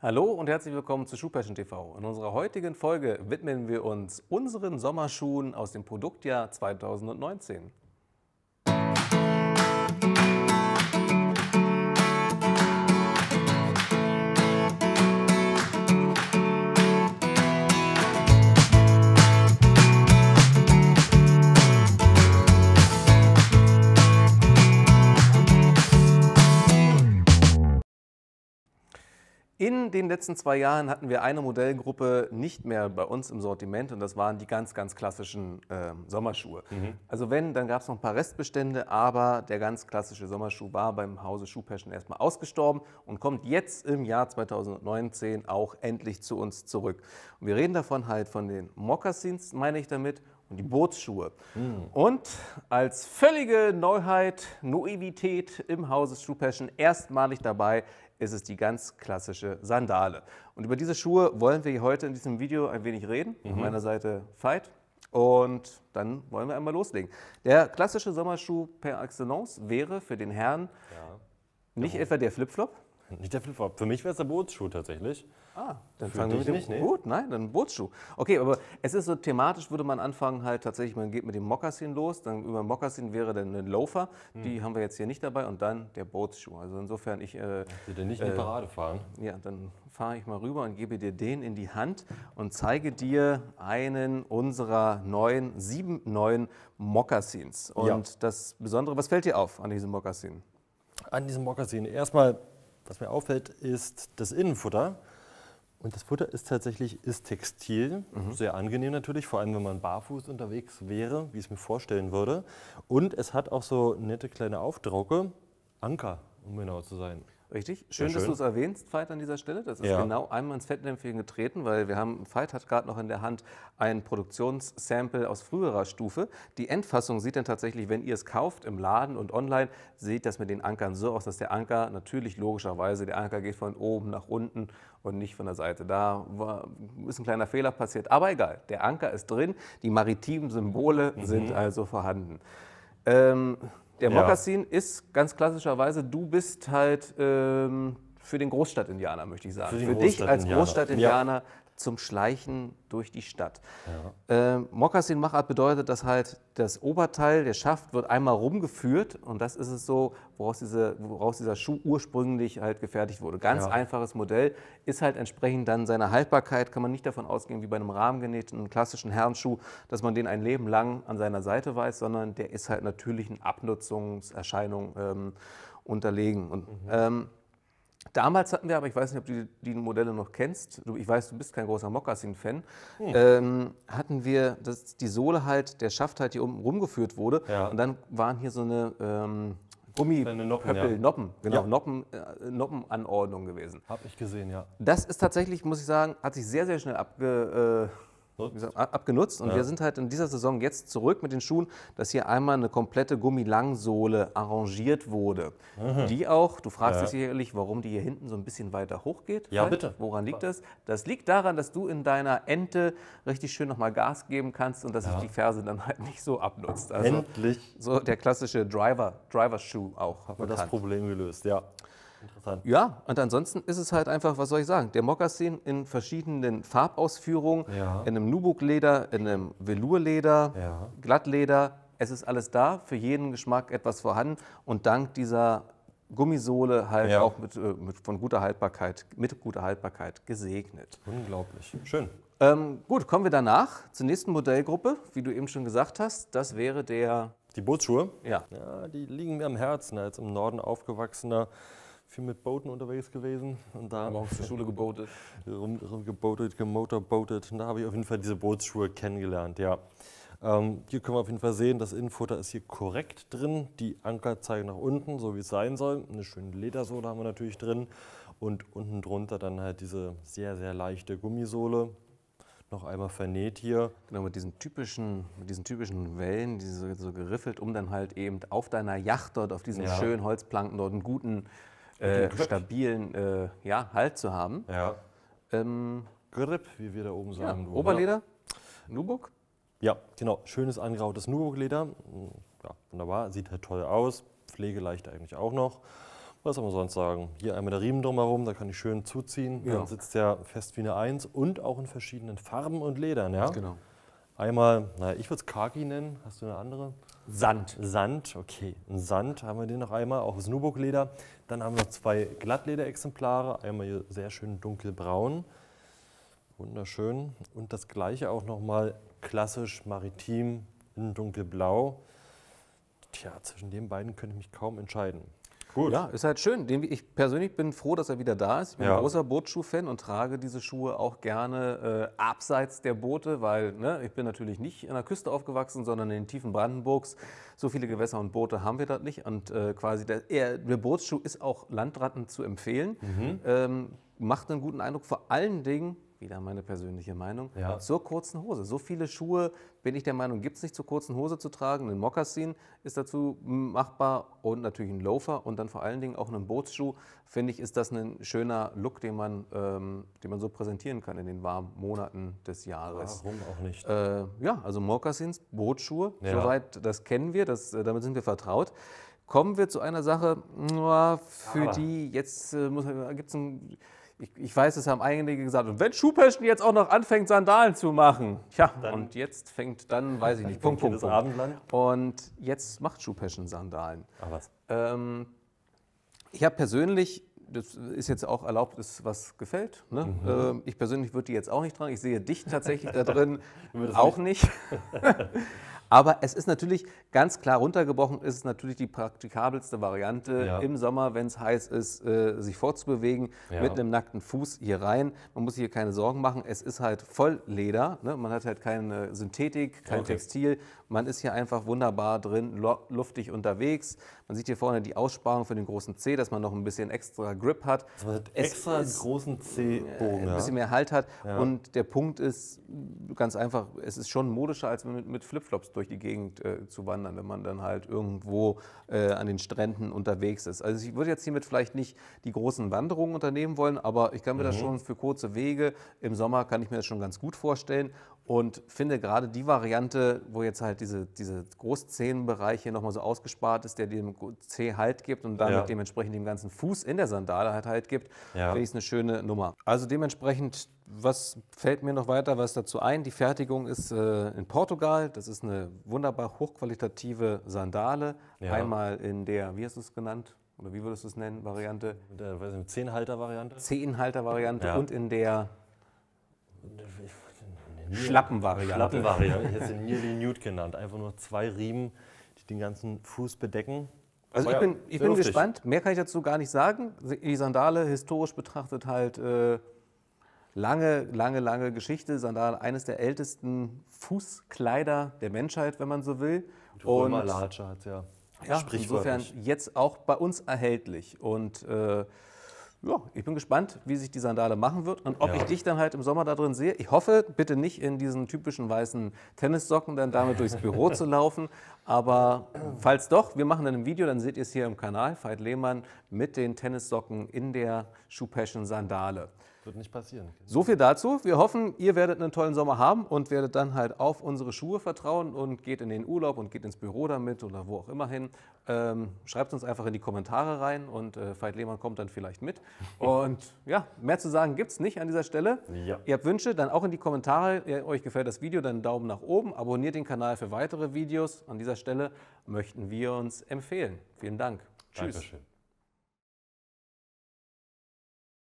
Hallo und herzlich willkommen zu Schuhpassion TV. In unserer heutigen Folge widmen wir uns unseren Sommerschuhen aus dem Produktjahr 2019. In den letzten zwei Jahren hatten wir eine Modellgruppe nicht mehr bei uns im Sortiment und das waren die ganz, ganz klassischen äh, Sommerschuhe. Mhm. Also wenn, dann gab es noch ein paar Restbestände, aber der ganz klassische Sommerschuh war beim Hause Schuhpassion erstmal ausgestorben und kommt jetzt im Jahr 2019 auch endlich zu uns zurück. Und wir reden davon halt von den Moccasins, meine ich damit, und die Bootsschuhe. Mhm. Und als völlige Neuheit, Novität im Hause Schuhpassion erstmalig dabei ist es die ganz klassische Sandale. Und über diese Schuhe wollen wir heute in diesem Video ein wenig reden. Mhm. An meiner Seite Veit. Und dann wollen wir einmal loslegen. Der klassische Sommerschuh per excellence wäre für den Herrn ja. nicht ja. etwa der Flipflop, nicht der Flipflop. Für mich wäre es der Bootsschuh tatsächlich. Ah, dann fangen wir mit dem nicht, nee. Gut, nein, dann Bootsschuh. Okay, aber es ist so thematisch, würde man anfangen, halt tatsächlich, man geht mit dem Moccasin los, dann über Moccasin wäre dann ein Loafer, hm. die haben wir jetzt hier nicht dabei und dann der Bootsschuh. Also insofern, ich. Äh, denn nicht äh, in Parade fahren? Ja, dann fahre ich mal rüber und gebe dir den in die Hand und zeige dir einen unserer neuen, sieben neuen Moccasins. Und ja. das Besondere, was fällt dir auf an diesem Moccasin? An diesem Moccasin, erstmal was mir auffällt, ist das Innenfutter. Und das Futter ist tatsächlich ist Textil, mhm. sehr angenehm natürlich, vor allem wenn man barfuß unterwegs wäre, wie ich es mir vorstellen würde. Und es hat auch so nette kleine Aufdrucke, Anker, um genau zu sein. Richtig. Schön, schön. dass du es erwähnst, Veit, an dieser Stelle. Das ist ja. genau einmal ins Fettnäpfchen getreten, weil wir haben, Veit hat gerade noch in der Hand ein Produktionssample aus früherer Stufe. Die Endfassung sieht dann tatsächlich, wenn ihr es kauft im Laden und online, sieht das mit den Ankern so aus, dass der Anker natürlich logischerweise, der Anker geht von oben nach unten und nicht von der Seite. Da war, ist ein kleiner Fehler passiert, aber egal. Der Anker ist drin, die maritimen Symbole mhm. sind also vorhanden. Ähm, der Mokassin ja. ist ganz klassischerweise, du bist halt ähm, für den Großstadt-Indianer, möchte ich sagen. Für, für dich als Großstadt-Indianer zum Schleichen durch die Stadt. Ja. Ähm, Moccasin-Machart bedeutet, dass halt das Oberteil, der Schaft, wird einmal rumgeführt und das ist es so, woraus, diese, woraus dieser Schuh ursprünglich halt gefertigt wurde. Ganz ja. einfaches Modell, ist halt entsprechend dann seiner Haltbarkeit, kann man nicht davon ausgehen, wie bei einem rahmengenähten klassischen Herrenschuh, dass man den ein Leben lang an seiner Seite weiß, sondern der ist halt natürlichen Abnutzungserscheinungen ähm, unterlegen. Und, mhm. ähm, Damals hatten wir, aber ich weiß nicht, ob du die Modelle noch kennst, ich weiß, du bist kein großer Moccasin-Fan, hm. ähm, hatten wir dass die Sohle halt, der Schaft halt hier oben rumgeführt wurde ja. und dann waren hier so eine ähm, Gummi, Noppen, Pöppel, ja. Noppen, genau, ja. Noppen, äh, Noppenanordnung gewesen. Hab ich gesehen, ja. Das ist tatsächlich, muss ich sagen, hat sich sehr, sehr schnell abge... Äh, gesagt, abgenutzt. Und ja. wir sind halt in dieser Saison jetzt zurück mit den Schuhen, dass hier einmal eine komplette Gummilangsohle arrangiert wurde. Mhm. Die auch, du fragst ja. dich sicherlich, warum die hier hinten so ein bisschen weiter hoch geht. Ja, halt. bitte. Woran liegt das? Das liegt daran, dass du in deiner Ente richtig schön nochmal Gas geben kannst und dass sich die Ferse dann halt nicht so abnutzt. Also Endlich. So der klassische Driver, driver auch. Aber das Problem gelöst, ja. Interessant. Ja, und ansonsten ist es halt einfach, was soll ich sagen, der Mokassin in verschiedenen Farbausführungen, ja. in einem Nubuk-Leder, in einem Velour-Leder, ja. Glattleder. Es ist alles da, für jeden Geschmack etwas vorhanden und dank dieser Gummisohle halt ja. auch mit, äh, mit, von guter Haltbarkeit, mit guter Haltbarkeit gesegnet. Unglaublich. Schön. Ähm, gut, kommen wir danach zur nächsten Modellgruppe, wie du eben schon gesagt hast. Das wäre der. Die Bootsschuhe? Ja. ja die liegen mir am Herzen als im Norden aufgewachsener viel mit Booten unterwegs gewesen. Und da Morgens zur Schule gebootet. Rum, rumgebootet, gemotorbootet. Und da habe ich auf jeden Fall diese Bootsschuhe kennengelernt, ja. Ähm, hier können wir auf jeden Fall sehen, das Innenfutter ist hier korrekt drin. Die Anker zeigen nach unten, so wie es sein soll. Eine schöne Ledersohle haben wir natürlich drin. Und unten drunter dann halt diese sehr, sehr leichte Gummisohle. Noch einmal vernäht hier. Genau, mit diesen typischen, mit diesen typischen Wellen, die so, so geriffelt, um dann halt eben auf deiner Yacht dort, auf diesen ja. schönen Holzplanken dort einen guten äh, stabilen äh, ja, Halt zu haben. Ja. Ähm, Grip, wie wir da oben sagen. Ja, Oberleder, Nubuck. Ja, genau. Schönes angerautes Nubuck-Leder. Hm, ja, wunderbar, sieht halt toll aus. Pflegeleicht eigentlich auch noch. Was soll man sonst sagen? Hier einmal der Riemen drumherum, da kann ich schön zuziehen. Ja. Dann sitzt der fest wie eine Eins und auch in verschiedenen Farben und Ledern. Ja? Genau. Einmal, naja, ich würde es Kaki nennen. Hast du eine andere? Sand. Sand, okay. Ein Sand haben wir den noch einmal, auch aus Nubuck-Leder. Dann haben wir zwei Glattlederexemplare. Einmal hier sehr schön dunkelbraun. Wunderschön. Und das gleiche auch nochmal klassisch maritim in dunkelblau. Tja, zwischen den beiden könnte ich mich kaum entscheiden. Gut. Ja, ist halt schön. Ich persönlich bin froh, dass er wieder da ist. Ich bin ja. ein großer Bootsschuh-Fan und trage diese Schuhe auch gerne äh, abseits der Boote, weil ne, ich bin natürlich nicht an der Küste aufgewachsen, sondern in den Tiefen Brandenburgs. So viele Gewässer und Boote haben wir dort nicht. Und äh, quasi der, eher, der Bootsschuh ist auch Landratten zu empfehlen. Mhm. Ähm, macht einen guten Eindruck, vor allen Dingen wieder meine persönliche Meinung, ja. zur kurzen Hose. So viele Schuhe, bin ich der Meinung, gibt es nicht zur kurzen Hose zu tragen. Ein Mokassin ist dazu machbar und natürlich ein Loafer und dann vor allen Dingen auch einen Bootsschuh. Finde ich, ist das ein schöner Look, den man, ähm, den man so präsentieren kann in den warmen Monaten des Jahres. Warum auch nicht? Äh, ja, also Mokassins, Bootsschuhe, ja. soweit das kennen wir, das, äh, damit sind wir vertraut. Kommen wir zu einer Sache, für Aber. die jetzt äh, gibt es ein ich, ich, weiß, es haben einige gesagt, und wenn Schuhpeschen jetzt auch noch anfängt, Sandalen zu machen, ja, dann, und jetzt fängt dann, weiß ich nicht, Punkt, Punkt, Punkt. Abendland. Und jetzt macht Schuhpeschen Sandalen. Ach was. Ähm, ich habe persönlich, das ist jetzt auch erlaubt, ist was gefällt. Ne? Mhm. Ähm, ich persönlich würde die jetzt auch nicht tragen. Ich sehe dich tatsächlich da drin auch nicht. Aber es ist natürlich ganz klar runtergebrochen, ist es natürlich die praktikabelste Variante ja. im Sommer, wenn es heiß ist, äh, sich fortzubewegen ja. mit einem nackten Fuß hier rein. Man muss sich hier keine Sorgen machen. Es ist halt voll Leder. Ne? Man hat halt keine Synthetik, kein okay. Textil. Man ist hier einfach wunderbar drin, luftig unterwegs. Man sieht hier vorne die Aussparung für den großen C, dass man noch ein bisschen extra Grip hat. Also hat äh, extra es, großen C-Bogen. Äh, ein bisschen mehr Halt hat. Ja. Und der Punkt ist ganz einfach, es ist schon modischer, als wenn man mit, mit Flipflops durch die Gegend äh, zu wandern, wenn man dann halt irgendwo äh, an den Stränden unterwegs ist. Also ich würde jetzt hiermit vielleicht nicht die großen Wanderungen unternehmen wollen, aber ich kann mir mhm. das schon für kurze Wege im Sommer kann ich mir das schon ganz gut vorstellen und finde gerade die Variante, wo jetzt halt diese, diese Großzehenbereich hier nochmal so ausgespart ist, der dem Zeh Halt gibt und damit ja. dementsprechend dem ganzen Fuß in der Sandale halt Halt gibt, ja. finde ich eine schöne Nummer. Also dementsprechend was fällt mir noch weiter was dazu ein? Die Fertigung ist äh, in Portugal. Das ist eine wunderbar hochqualitative Sandale. Ja. Einmal in der, wie hast du es genannt? Oder wie würdest du es nennen? Variante? Der, weiß nicht, Zehnhalter-Variante? Zehnhalter-Variante ja. und in der Schlappen Schlappenvariante. Schlappenvariante. ich hätte in Nearly Nude genannt. Einfach nur zwei Riemen, die den ganzen Fuß bedecken. Also ich bin, ich bin gespannt. Mehr kann ich dazu gar nicht sagen. Die Sandale historisch betrachtet halt. Äh, lange, lange, lange Geschichte, sondern eines der ältesten Fußkleider der Menschheit, wenn man so will. Und Latsche hat ja. Ja, insofern jetzt auch bei uns erhältlich. Und äh, ja, ich bin gespannt, wie sich die Sandale machen wird und ob ja. ich dich dann halt im Sommer da drin sehe. Ich hoffe, bitte nicht in diesen typischen weißen Tennissocken dann damit durchs Büro zu laufen. Aber falls doch, wir machen dann ein Video, dann seht ihr es hier im Kanal, Veit Lehmann mit den Tennissocken in der Schuhpäschen Sandale. Wird nicht passieren. So viel dazu. Wir hoffen, ihr werdet einen tollen Sommer haben und werdet dann halt auf unsere Schuhe vertrauen und geht in den Urlaub und geht ins Büro damit oder wo auch immer hin. Ähm, schreibt uns einfach in die Kommentare rein und äh, Veit Lehmann kommt dann vielleicht mit. Und ja, mehr zu sagen gibt es nicht an dieser Stelle. Ja. Ihr habt Wünsche, dann auch in die Kommentare. euch gefällt das Video, dann einen Daumen nach oben. Abonniert den Kanal für weitere Videos. An dieser Stelle möchten wir uns empfehlen. Vielen Dank. Tschüss. Dankeschön.